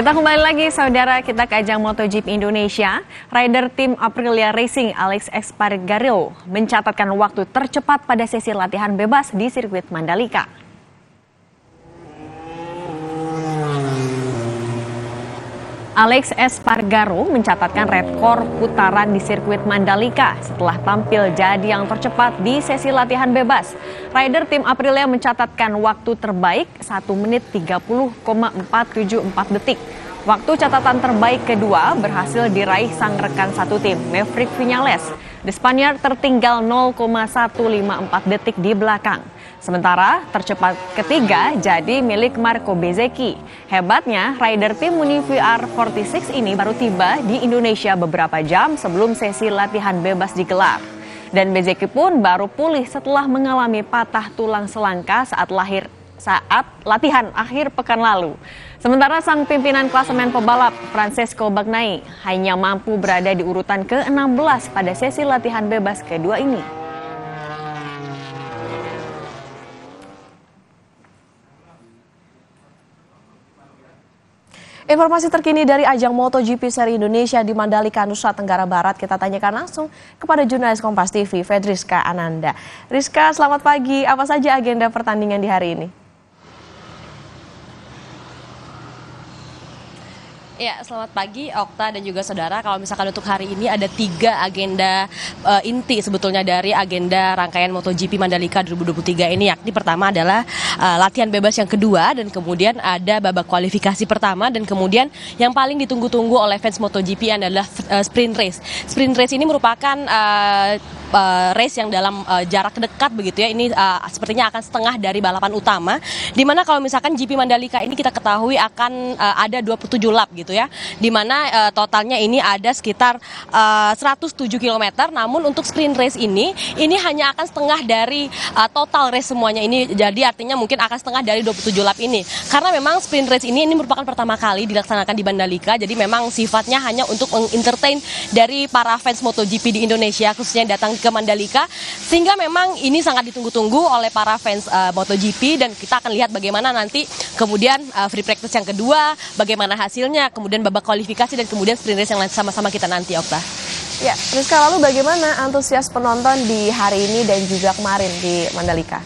Kita kembali lagi saudara kita ke ajang MotoGP Indonesia. Rider tim Aprilia Racing Alex Espargaro mencatatkan waktu tercepat pada sesi latihan bebas di sirkuit Mandalika. Alex Espargaro mencatatkan rekor putaran di sirkuit Mandalika setelah tampil jadi yang tercepat di sesi latihan bebas. Rider tim Aprilia mencatatkan waktu terbaik 1 menit 30,474 detik. Waktu catatan terbaik kedua berhasil diraih sang rekan satu tim, Maverick Vinales. The Spaniard tertinggal 0,154 detik di belakang. Sementara tercepat ketiga jadi milik Marco Bezeki. Hebatnya, rider tim Muni VR46 ini baru tiba di Indonesia beberapa jam sebelum sesi latihan bebas digelar. Dan Bezeki pun baru pulih setelah mengalami patah tulang selangka saat lahir saat latihan akhir pekan lalu. Sementara sang pimpinan klasemen pebalap Francesco Bagnai hanya mampu berada di urutan ke-16 pada sesi latihan bebas kedua ini. Informasi terkini dari ajang MotoGP seri Indonesia di Mandalika, Nusa Tenggara Barat, kita tanyakan langsung kepada jurnalis Kompas TV, Fedriska Ananda. Rizka, selamat pagi. Apa saja agenda pertandingan di hari ini? Ya, selamat pagi Okta dan juga saudara. Kalau misalkan untuk hari ini ada tiga agenda uh, inti sebetulnya dari agenda rangkaian MotoGP Mandalika 2023 ini. Yakni pertama adalah uh, latihan bebas yang kedua dan kemudian ada babak kualifikasi pertama dan kemudian yang paling ditunggu-tunggu oleh fans MotoGP adalah uh, sprint race. Sprint race ini merupakan uh, uh, race yang dalam uh, jarak dekat begitu ya ini uh, sepertinya akan setengah dari balapan utama dimana kalau misalkan GP Mandalika ini kita ketahui akan uh, ada 27 lap gitu ya dimana uh, totalnya ini ada sekitar uh, 107 km namun untuk sprint race ini ini hanya akan setengah dari uh, total race semuanya ini jadi artinya mungkin akan setengah dari 27 lap ini karena memang sprint race ini ini merupakan pertama kali dilaksanakan di Mandalika jadi memang sifatnya hanya untuk mengentertain dari para fans MotoGP di Indonesia khususnya yang datang ke Mandalika sehingga memang ini sangat ditunggu-tunggu oleh para fans uh, MotoGP dan kita akan lihat bagaimana nanti kemudian uh, free practice yang kedua bagaimana hasilnya kemudian babak kualifikasi dan kemudian sprint race yang sama-sama kita nanti Okta. Ya, Rizka lalu bagaimana antusias penonton di hari ini dan juga kemarin di Mandalika?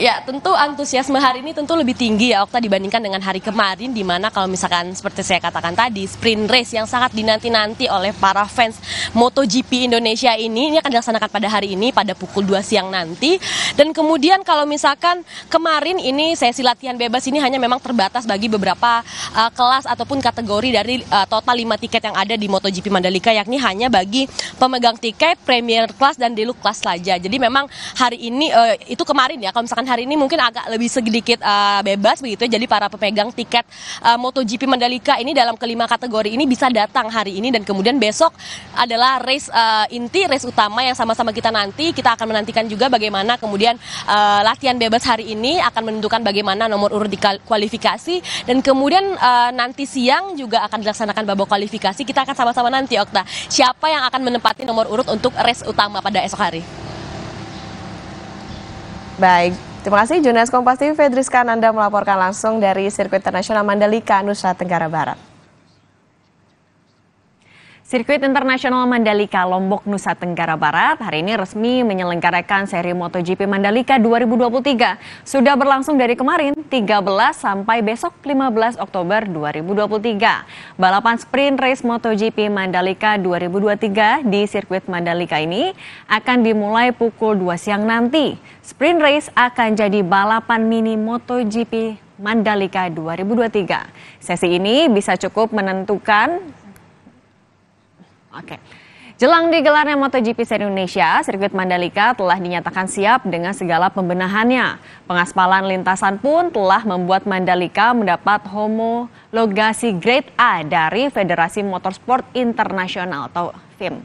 Ya, tentu antusiasme hari ini tentu lebih tinggi ya Okta dibandingkan dengan hari kemarin di mana kalau misalkan seperti saya katakan tadi sprint race yang sangat dinanti-nanti oleh para fans MotoGP Indonesia ini ini akan dilaksanakan pada hari ini pada pukul 2 siang nanti dan kemudian kalau misalkan kemarin ini sesi latihan bebas ini hanya memang terbatas bagi beberapa uh, kelas ataupun kategori dari uh, total 5 tiket yang ada di MotoGP Mandalika yakni hanya bagi pemegang tiket premier class dan deluxe class saja. Jadi memang hari ini uh, itu kemarin ya kalau misalkan hari ini mungkin agak lebih sedikit uh, bebas begitu ya. Jadi para pemegang tiket uh, MotoGP Mandalika ini dalam kelima kategori ini bisa datang hari ini dan kemudian besok adalah race uh, inti, race utama yang sama-sama kita nanti. Kita akan menantikan juga bagaimana kemudian uh, latihan bebas hari ini akan menentukan bagaimana nomor urut di kualifikasi dan kemudian uh, nanti siang juga akan dilaksanakan babak kualifikasi. Kita akan sama-sama nanti Okta. Siapa yang akan menempati nomor urut untuk race utama pada esok hari? Baik, Terima kasih Jonas Kompas TV Fedris Kananda melaporkan langsung dari Sirkuit Internasional Mandalika, Nusa Tenggara Barat. Sirkuit Internasional Mandalika Lombok Nusa Tenggara Barat hari ini resmi menyelenggarakan seri MotoGP Mandalika 2023. Sudah berlangsung dari kemarin 13 sampai besok 15 Oktober 2023. Balapan sprint race MotoGP Mandalika 2023 di sirkuit Mandalika ini akan dimulai pukul 2 siang nanti. Sprint race akan jadi balapan mini MotoGP Mandalika 2023. Sesi ini bisa cukup menentukan Oke. Jelang digelarnya MotoGP seri Indonesia, sirkuit Mandalika telah dinyatakan siap dengan segala pembenahannya. Pengaspalan lintasan pun telah membuat Mandalika mendapat homologasi grade A dari Federasi Motorsport Internasional atau FIM.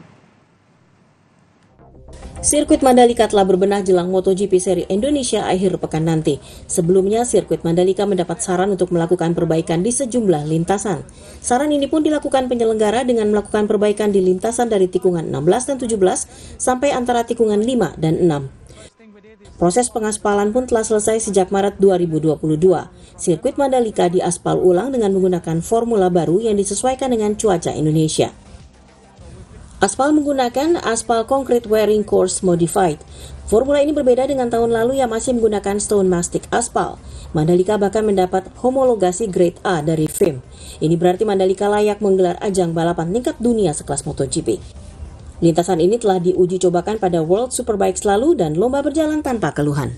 Sirkuit Mandalika telah berbenah jelang MotoGP seri Indonesia akhir pekan nanti. Sebelumnya, sirkuit Mandalika mendapat saran untuk melakukan perbaikan di sejumlah lintasan. Saran ini pun dilakukan penyelenggara dengan melakukan perbaikan di lintasan dari tikungan 16 dan 17 sampai antara tikungan 5 dan 6. Proses pengaspalan pun telah selesai sejak Maret 2022. Sirkuit Mandalika diaspal ulang dengan menggunakan formula baru yang disesuaikan dengan cuaca Indonesia. Aspal menggunakan aspal concrete wearing course modified. Formula ini berbeda dengan tahun lalu yang masih menggunakan stone mastic aspal. Mandalika bahkan mendapat homologasi grade A dari FIM. Ini berarti Mandalika layak menggelar ajang balapan tingkat dunia sekelas MotoGP. Lintasan ini telah diuji cobakan pada World Superbike selalu dan lomba berjalan tanpa keluhan.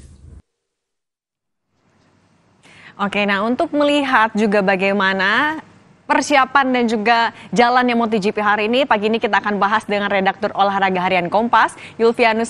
Oke, nah untuk melihat juga bagaimana persiapan dan juga jalannya MotoGP hari ini. Pagi ini kita akan bahas dengan redaktur olahraga harian Kompas, Yulvianus